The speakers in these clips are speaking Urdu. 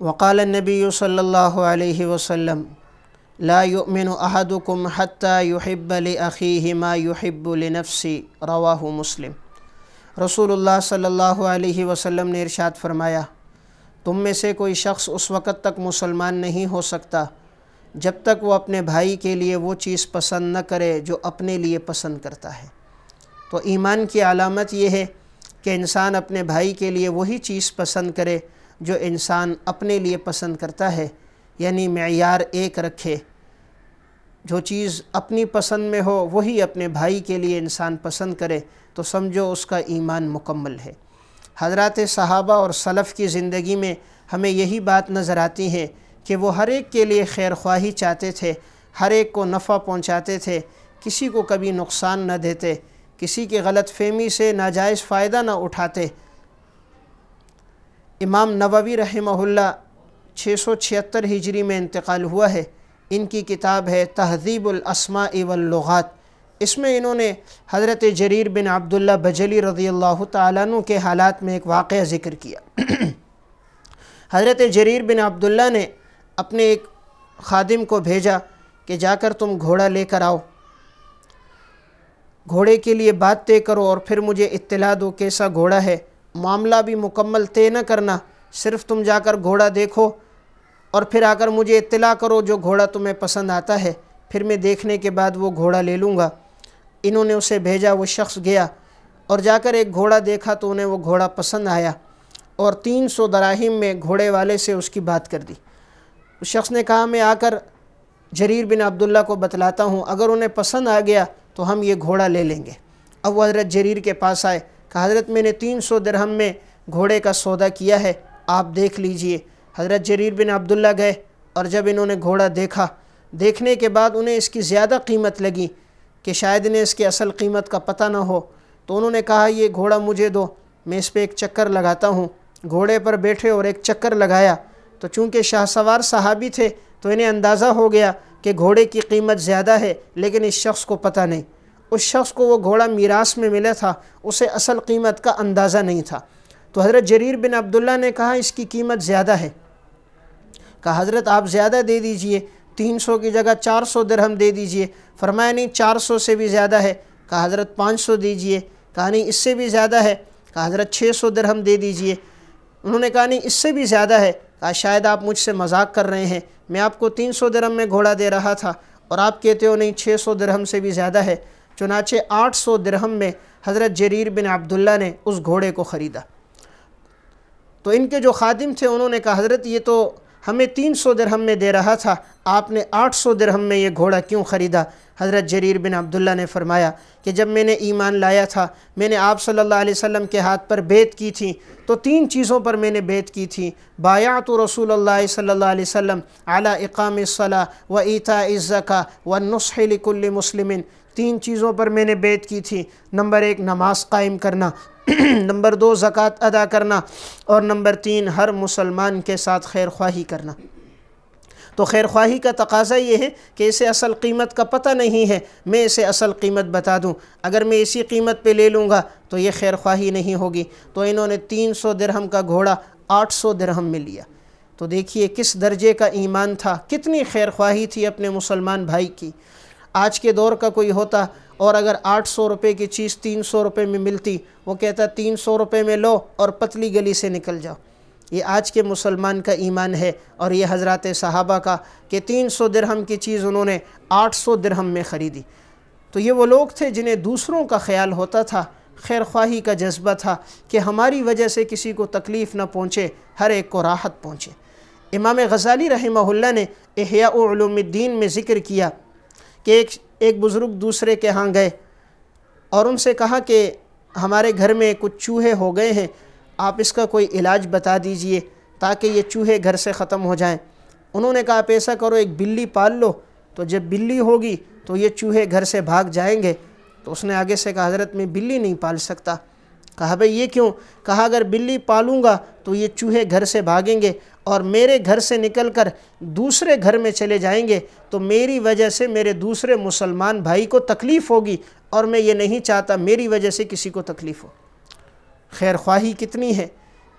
وقال النبی صلی اللہ علیہ وسلم لا احدكم و یحب کو ما يحب النفسی رواہ مسلم رسول اللہ صلی اللہ علیہ وسلم نے ارشاد فرمایا تم میں سے کوئی شخص اس وقت تک مسلمان نہیں ہو سکتا جب تک وہ اپنے بھائی کے لیے وہ چیز پسند نہ کرے جو اپنے لیے پسند کرتا ہے تو ایمان کی علامت یہ ہے کہ انسان اپنے بھائی کے لیے وہی چیز پسند کرے جو انسان اپنے لیے پسند کرتا ہے یعنی معیار ایک رکھے جو چیز اپنی پسند میں ہو وہی اپنے بھائی کے لیے انسان پسند کرے تو سمجھو اس کا ایمان مکمل ہے حضرات صحابہ اور صلف کی زندگی میں ہمیں یہی بات نظر آتی ہے کہ وہ ہر ایک کے لیے خیر خواہی چاہتے تھے ہر ایک کو نفع پہنچاتے تھے کسی کو کبھی نقصان نہ دیتے کسی کے غلط فہمی سے ناجائز فائدہ نہ اٹھاتے امام نووی رحمہ اللہ چھ سو چھہتر ہجری میں انتقال ہوا ہے ان کی کتاب ہے تہذیب الاسماء واللغات اس میں انہوں نے حضرت جریر بن عبداللہ بجلی رضی اللہ تعالیٰ عنہ کے حالات میں ایک واقعہ ذکر کیا حضرت جریر بن عبداللہ نے اپنے ایک خادم کو بھیجا کہ جا کر تم گھوڑا لے کر آؤ گھوڑے کے لیے بات طے کرو اور پھر مجھے اطلاع دو کیسا گھوڑا ہے معاملہ بھی مکمل طے نہ کرنا صرف تم جا کر گھوڑا دیکھو اور پھر آ کر مجھے اطلاع کرو جو گھوڑا تمہیں پسند آتا ہے پھر میں دیکھنے کے بعد وہ گھوڑا لے لوں گا انہوں نے اسے بھیجا وہ شخص گیا اور جا کر ایک گھوڑا دیکھا تو انہیں وہ گھوڑا پسند آیا اور تین سو دراہیم میں گھوڑے والے سے اس کی بات کر دی اس شخص نے کہا میں آ کر جریر بن عبداللہ کو بتلاتا ہوں اگر انہیں پسند آ گیا تو ہم یہ گھوڑا لے لیں گے اب وہ حضرت جریر کے پاس آئے کہ حضرت میں نے تین سو درہم میں گھوڑے کا سودا کیا ہے آپ دیکھ لیجئے حضرت جریر بن عبداللہ گئے اور جب انہوں نے گھوڑا دیکھا دیکھنے کے بعد انہیں اس کی زیادہ قیمت لگی کہ شاید انہیں اس کی اصل قیمت کا پتہ نہ ہو تو انہوں نے کہا یہ گھوڑا مجھے دو میں اس پہ ایک چکر لگاتا ہوں گھوڑے پر بیٹھے اور ایک چکر لگایا تو چونکہ شاہ سوار صحابی تھے تو انہیں اندازہ ہو گیا کہ گھوڑے کی قیمت زیادہ ہے لیکن اس شخص کو پتہ نہیں اس شخص کو وہ گھوڑا میراث میں ملا تھا اسے اصل قیمت کا اندازہ نہیں تھا تو حضرت جریر بن عبداللہ نے کہا اس کی قیمت زیادہ ہے کہا حضرت آپ زیادہ دے دیجئے تین سو کی جگہ چار سو درہم دے دیجئے فرمایا نہیں چار سو سے بھی زیادہ ہے کہا حضرت پانچ سو دیجئے کہا نہیں اس سے بھی زیادہ ہے کہا حضرت چھ سو درہم دے دیجئے انہوں نے کہا نہیں اس سے بھی زیادہ ہے کہا شاید آپ مجھ سے مذاق کر رہے ہیں میں آپ کو تین سو درہم میں گھوڑا دے رہا تھا اور آپ کہتے ہو نہیں چھ سو درہم سے بھی زیادہ ہے چنانچہ آٹھ سو درہم میں حضرت جریر بن عبداللہ نے اس گھوڑے کو خریدا تو ان کے جو خادم تھے انہوں نے کہا حضرت یہ تو ہمیں تین سو درہم میں دے رہا تھا آپ نے آٹھ سو درہم میں یہ گھوڑا کیوں خریدا حضرت جریر بن عبداللہ نے فرمایا کہ جب میں نے ایمان لایا تھا میں نے آپ صلی اللہ علیہ وسلم کے ہاتھ پر بیت کی تھی تو تین چیزوں پر میں نے بیت کی تھی بایعت رسول اللہ صلی اللہ علیہ وسلم سلّیہ اقام الصلاة و ایتاء الزکا و نسل لکل مسلم تین چیزوں پر میں نے بیت کی تھی نمبر ایک نماز قائم کرنا نمبر دو زکوٰۃ ادا کرنا اور نمبر تین ہر مسلمان کے ساتھ خیر خواہی کرنا تو خیر خواہی کا تقاضا یہ ہے کہ اسے اصل قیمت کا پتہ نہیں ہے میں اسے اصل قیمت بتا دوں اگر میں اسی قیمت پہ لے لوں گا تو یہ خیر خواہی نہیں ہوگی تو انہوں نے تین سو درہم کا گھوڑا آٹھ سو درہم میں لیا تو دیکھیے کس درجے کا ایمان تھا کتنی خیر خواہی تھی اپنے مسلمان بھائی کی آج کے دور کا کوئی ہوتا اور اگر آٹھ سو روپے کی چیز تین سو روپے میں ملتی وہ کہتا تین سو روپے میں لو اور پتلی گلی سے نکل جاؤ یہ آج کے مسلمان کا ایمان ہے اور یہ حضرات صحابہ کا کہ تین سو درہم کی چیز انہوں نے آٹھ سو درہم میں خریدی تو یہ وہ لوگ تھے جنہیں دوسروں کا خیال ہوتا تھا خیر خواہی کا جذبہ تھا کہ ہماری وجہ سے کسی کو تکلیف نہ پہنچے ہر ایک کو راحت پہنچے امام غزالی رحمہ اللہ نے احیاء علوم الدین میں ذکر کیا کہ ایک ایک بزرگ دوسرے کے ہاں گئے اور ان سے کہا کہ ہمارے گھر میں کچھ چوہے ہو گئے ہیں آپ اس کا کوئی علاج بتا دیجئے تاکہ یہ چوہے گھر سے ختم ہو جائیں انہوں نے کہا آپ ایسا کرو ایک بلی پال لو تو جب بلی ہوگی تو یہ چوہے گھر سے بھاگ جائیں گے تو اس نے آگے سے کہا حضرت میں بلی نہیں پال سکتا کہا بھئی یہ کیوں کہا اگر بلی پالوں گا تو یہ چوہے گھر سے بھاگیں گے اور میرے گھر سے نکل کر دوسرے گھر میں چلے جائیں گے تو میری وجہ سے میرے دوسرے مسلمان بھائی کو تکلیف ہوگی اور میں یہ نہیں چاہتا میری وجہ سے کسی کو تکلیف ہو خیر خواہی کتنی ہے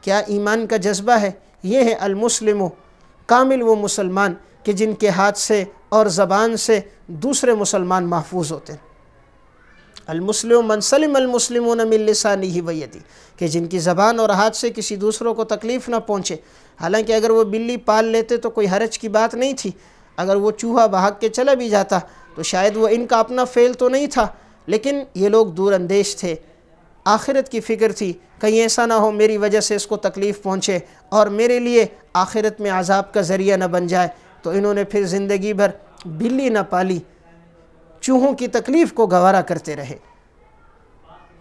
کیا ایمان کا جذبہ ہے یہ ہے المسلم کامل وہ مسلمان کہ جن کے ہاتھ سے اور زبان سے دوسرے مسلمان محفوظ ہوتے ہیں المسلم منسلم سلم المسلمون من لسانی ہی کہ جن کی زبان اور ہاتھ سے کسی دوسروں کو تکلیف نہ پہنچے حالانکہ اگر وہ بلی پال لیتے تو کوئی حرج کی بات نہیں تھی اگر وہ چوہا بھاگ کے چلا بھی جاتا تو شاید وہ ان کا اپنا فعل تو نہیں تھا لیکن یہ لوگ دور اندیش تھے آخرت کی فکر تھی کہیں ایسا نہ ہو میری وجہ سے اس کو تکلیف پہنچے اور میرے لیے آخرت میں عذاب کا ذریعہ نہ بن جائے تو انہوں نے پھر زندگی بھر بلی نہ پالی چوہوں کی تکلیف کو گوارا کرتے رہے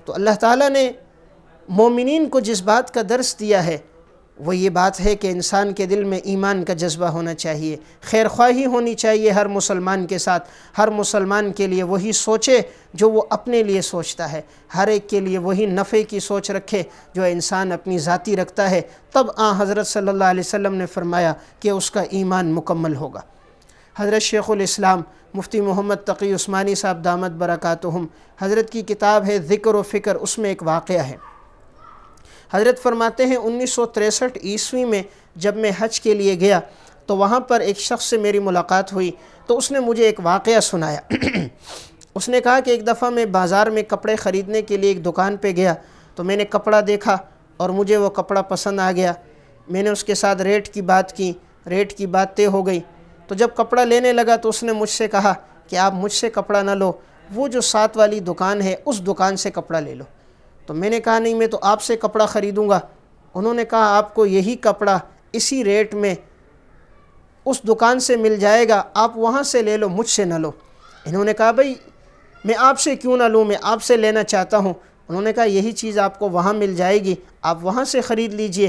تو اللہ تعالیٰ نے مومنین کو جس بات کا درس دیا ہے وہ یہ بات ہے کہ انسان کے دل میں ایمان کا جذبہ ہونا چاہیے خیر خواہی ہونی چاہیے ہر مسلمان کے ساتھ ہر مسلمان کے لیے وہی سوچے جو وہ اپنے لیے سوچتا ہے ہر ایک کے لیے وہی نفع کی سوچ رکھے جو انسان اپنی ذاتی رکھتا ہے تب آ حضرت صلی اللہ علیہ وسلم نے فرمایا کہ اس کا ایمان مکمل ہوگا حضرت شیخ الاسلام مفتی محمد تقی عثمانی صاحب دامت برکاتہم حضرت کی کتاب ہے ذکر و فکر اس میں ایک واقعہ ہے حضرت فرماتے ہیں انیس سو تریسٹھ عیسوی میں جب میں حج کے لیے گیا تو وہاں پر ایک شخص سے میری ملاقات ہوئی تو اس نے مجھے ایک واقعہ سنایا اس نے کہا کہ ایک دفعہ میں بازار میں کپڑے خریدنے کے لیے ایک دکان پہ گیا تو میں نے کپڑا دیکھا اور مجھے وہ کپڑا پسند آ گیا میں نے اس کے ساتھ ریٹ کی بات کی ریٹ کی بات طے ہو گئی تو جب کپڑا لینے لگا تو اس نے مجھ سے کہا کہ آپ مجھ سے کپڑا نہ لو وہ جو ساتھ والی دکان ہے اس دکان سے کپڑا لے لو تو میں نے کہا نہیں میں تو آپ سے کپڑا خریدوں گا انہوں نے کہا آپ کو یہی کپڑا اسی ریٹ میں اس دکان سے مل جائے گا آپ وہاں سے لے لو مجھ سے نہ لو انہوں نے کہا بھائی میں آپ سے کیوں نہ لوں میں آپ سے لینا چاہتا ہوں انہوں نے کہا یہی چیز آپ کو وہاں مل جائے گی آپ وہاں سے خرید لیجئے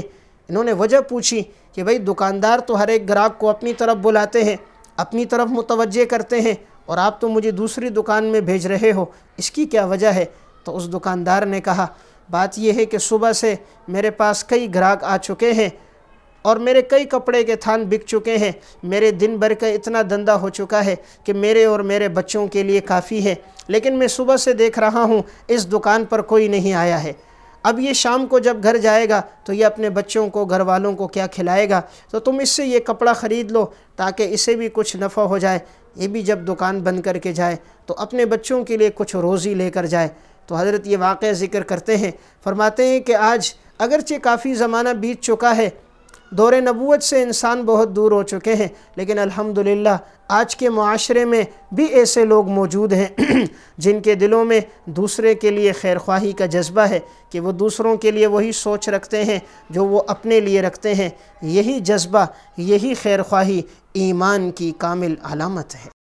انہوں نے وجہ پوچھی کہ بھئی دکاندار تو ہر ایک گراہک کو اپنی طرف بلاتے ہیں اپنی طرف متوجہ کرتے ہیں اور آپ تو مجھے دوسری دکان میں بھیج رہے ہو اس کی کیا وجہ ہے تو اس دکاندار نے کہا بات یہ ہے کہ صبح سے میرے پاس کئی گراہک آ چکے ہیں اور میرے کئی کپڑے کے تھان بک چکے ہیں میرے دن بھر کا اتنا دندہ ہو چکا ہے کہ میرے اور میرے بچوں کے لیے کافی ہے لیکن میں صبح سے دیکھ رہا ہوں اس دکان پر کوئی نہیں آیا ہے اب یہ شام کو جب گھر جائے گا تو یہ اپنے بچوں کو گھر والوں کو کیا کھلائے گا تو تم اس سے یہ کپڑا خرید لو تاکہ اسے بھی کچھ نفع ہو جائے یہ بھی جب دکان بند کر کے جائے تو اپنے بچوں کے لیے کچھ روزی لے کر جائے تو حضرت یہ واقعہ ذکر کرتے ہیں فرماتے ہیں کہ آج اگرچہ کافی زمانہ بیت چکا ہے دور نبوت سے انسان بہت دور ہو چکے ہیں لیکن الحمدللہ آج کے معاشرے میں بھی ایسے لوگ موجود ہیں جن کے دلوں میں دوسرے کے لیے خیر خواہی کا جذبہ ہے کہ وہ دوسروں کے لیے وہی سوچ رکھتے ہیں جو وہ اپنے لیے رکھتے ہیں یہی جذبہ یہی خیر خواہی ایمان کی کامل علامت ہے